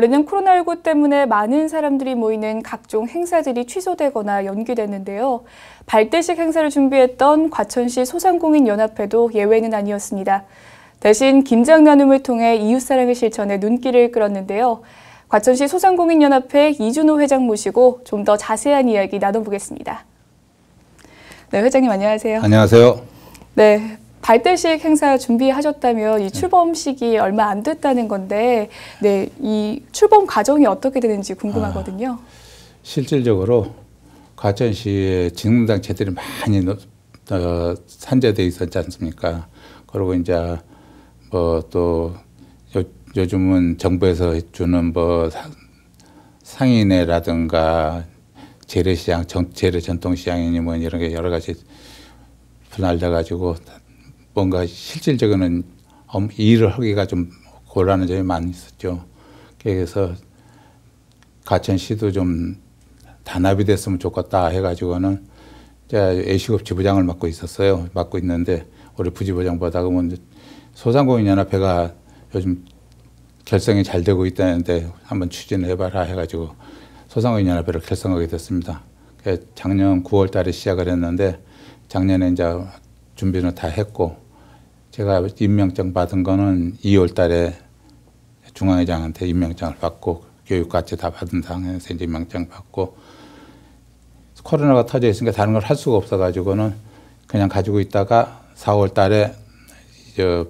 올해는 코로나19 때문에 많은 사람들이 모이는 각종 행사들이 취소되거나 연기됐는데요. 발대식 행사를 준비했던 과천시 소상공인연합회도 예외는 아니었습니다. 대신 김장 나눔을 통해 이웃사랑의 실천에 눈길을 끌었는데요. 과천시 소상공인연합회 이준호 회장 모시고 좀 더 자세한 이야기 나눠보겠습니다. 네, 회장님 안녕하세요. 안녕하세요. 네, 발대식 행사 준비하셨다면 이 네. 출범식이 얼마 안 됐다는 건데 네, 이 출범 과정이 어떻게 되는지 궁금하거든요. 아, 실질적으로 과천시의 직능단체들이 많이 어, 산재돼 있었지 않습니까? 그리고 이제 뭐 또 요즘은 정부에서 주는 뭐 상, 상인회라든가 재래시장, 정, 재래전통시장이니 뭐 이런 게 여러 가지 분할돼가지고 뭔가 실질적으로는 음, 일을 하기가 좀 곤란한 점이 많이 있었죠. 그래서 가천시도 좀 단합이 됐으면 좋겠다 해가지고는 애식업 지부장을 맡고 있었어요. 맡고 있는데 우리 부지부장보다 그러면 소상공인연합회가 요즘 결성이 잘 되고 있다는데 한번 추진해봐라 해가지고 소상공인연합회를 결성하게 됐습니다. 작년 9월 달에 시작을 했는데 작년에 이제 준비는 다 했고 제가 임명장 받은 거는 2월 달에 중앙회장한테 임명장을 받고 교육같이다 받은 상황에서 이제 임명장 받고 코로나가 터져 있으니까 다른 걸 할 수가 없어 가지고는 그냥 가지고 있다가 4월 달에 이제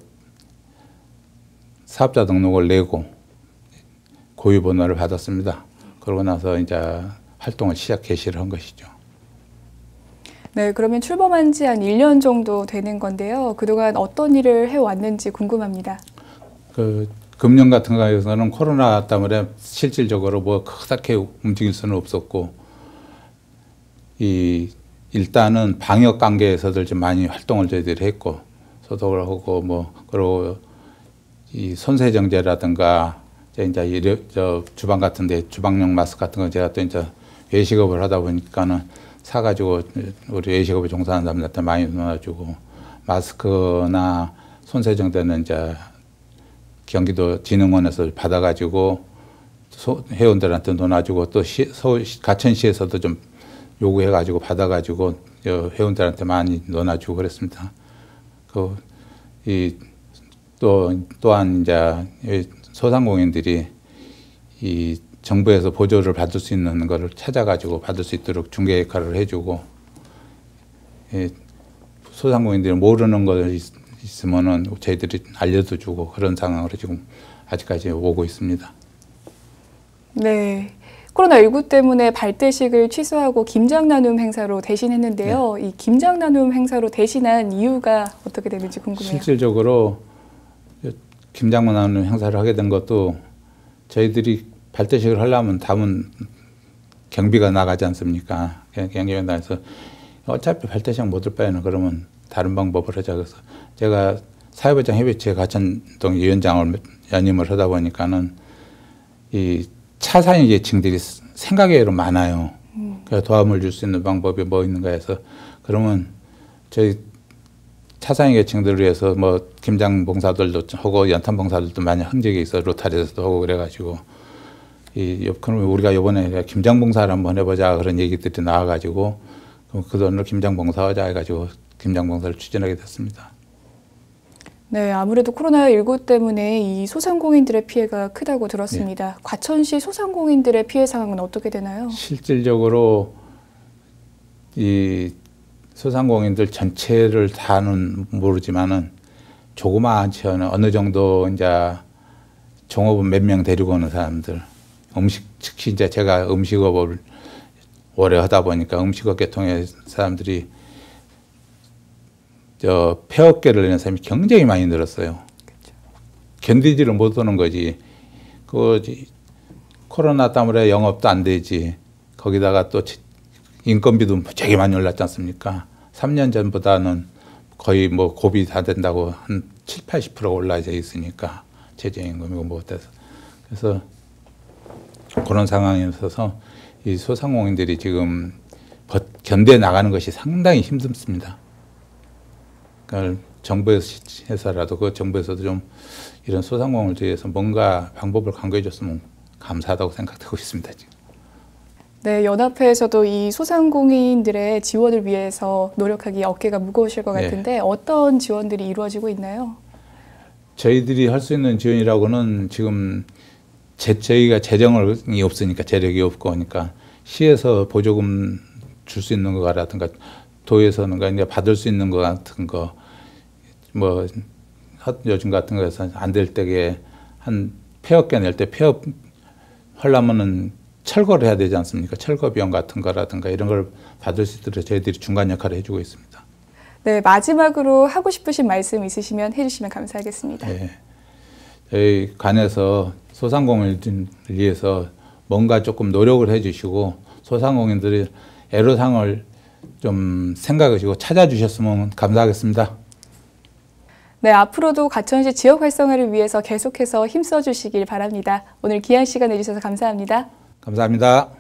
사업자 등록을 내고 고유 번호를 받았습니다. 그러고 나서 이제 활동을 시작 개시를 한 것이죠. 네, 그러면 출범한 지 한 1년 정도 되는 건데요. 그동안 어떤 일을 해왔는지 궁금합니다. 그 금년 같은 경우에는 코로나 때문에 실질적으로 뭐 크게 움직일 수는 없었고 이 일단은 방역 관계에서들 좀 많이 활동을 저희들이 했고 소독을 하고 뭐 그리고 이 손세 정제라든가 이제 이제 주방 같은데 주방용 마스크 같은 거 제가 또 이제 외식업을 하다 보니까는 사가지고 우리 예식업에 종사하는 사람들한테 많이 나눠주고 마스크나 손세정 제는 이제 경기도 진흥원에서 받아가지고 소, 회원들한테 논아주고 또 시, 서울 가천시에서도 좀 요구해가지고 받아가지고 회원들한테 많이 논아주고 그랬습니다. 그 이 또 또한 이제 소상공인들이 이 정부에서 보조를 받을 수 있는 것을 찾아가지고 받을 수 있도록 중개 역할을 해주고 예, 소상공인들이 모르는 것을 있으면은 저희들이 알려도 주고 그런 상황으로 지금 아직까지 오고 있습니다. 네. 코로나19 때문에 발대식을 취소하고 김장 나눔 행사로 대신했는데요. 네. 이 김장 나눔 행사로 대신한 이유가 어떻게 되는지 궁금해요. 실질적으로 김장 나눔 행사를 하게 된 것도 저희들이 발대식을 하려면 담은 경비가 나가지 않습니까? 경비가 나가서 어차피 발대식 못 할 바에는 그러면 다른 방법을 하자 그래서 제가 사회부장 협의체 가천동 위원장을 연임을 하다 보니까는 이 차상위 계층들이 생각외로 많아요. 그래서 도움을 줄 수 있는 방법이 뭐 있는가 해서 그러면 저희 차상위 계층들을 위해서 뭐 김장 봉사들도 하고 연탄 봉사들도 많이 한 적이 있어 로타리에서도 하고 그래가지고 이 우리가 이번에 김장봉사를 한번 해보자 그런 얘기들이 나와가지고 그돈으로 그 김장봉사하자 해가지고 김장봉사를 추진하게 됐습니다. 네, 아무래도 코로나19 때문에 이 소상공인들의 피해가 크다고 들었습니다. 네. 과천시 소상공인들의 피해 상황은 어떻게 되나요? 실질적으로 이 소상공인들 전체를 다는 모르지만은 조그마한 채는 어느 정도 이제 종업원 몇명 데리고 오는 사람들 음식 즉시 이제 제가 음식업을 오래 하다 보니까 음식업계 통해 사람들이 저 폐업계를 내는 사람이 굉장히 많이 늘었어요. 그렇죠. 견디지를 못하는 거지. 그 코로나 때문에 영업도 안 되지. 거기다가 또 인건비도 되게 많이 올랐지 않습니까? 3년 전보다는 거의 뭐 고비 다 된다고 한 7, 80% 올라져 있으니까 최저임금이고 뭐 어때서. 그래서 그런 상황에 있어서 이 소상공인들이 지금 견뎌 나가는 것이 상당히 힘듭니다. 그러니까 정부에서라도 그 정부에서도 좀 이런 소상공을 위해서 뭔가 방법을 강구해 줬으면 감사하다고 생각하고 있습니다. 지금. 네, 연합회에서도 이 소상공인들의 지원을 위해서 노력하기 어깨가 무거우실 것 네. 같은데 네. 어떤 지원들이 이루어지고 있나요? 저희들이 할 수 있는 지원이라고는 지금 제, 저희가 재정이 없으니까 재력이 없고 하니까 시에서 보조금 줄 수 있는 거라든가 도에서는 그러니까 이제 받을 수 있는 거 같은 거 뭐 요즘 같은 거에서 안 될 때에 한 폐업 깨낼 때 폐업 하려면은 철거를 해야 되지 않습니까? 철거 비용 같은 거라든가 이런 걸 받을 수 있도록 저희들이 중간 역할을 해주고 있습니다. 네, 마지막으로 하고 싶으신 말씀 있으시면 해주시면 감사하겠습니다. 네. 저희 관에서 소상공인을 위해서 뭔가 조금 노력을 해주시고 소상공인들이 애로사항을 좀 생각하시고 찾아주셨으면 감사하겠습니다. 네, 앞으로도 가천시 지역 활성화를 위해서 계속해서 힘써주시길 바랍니다. 오늘 귀한 시간 내주셔서 감사합니다. 감사합니다.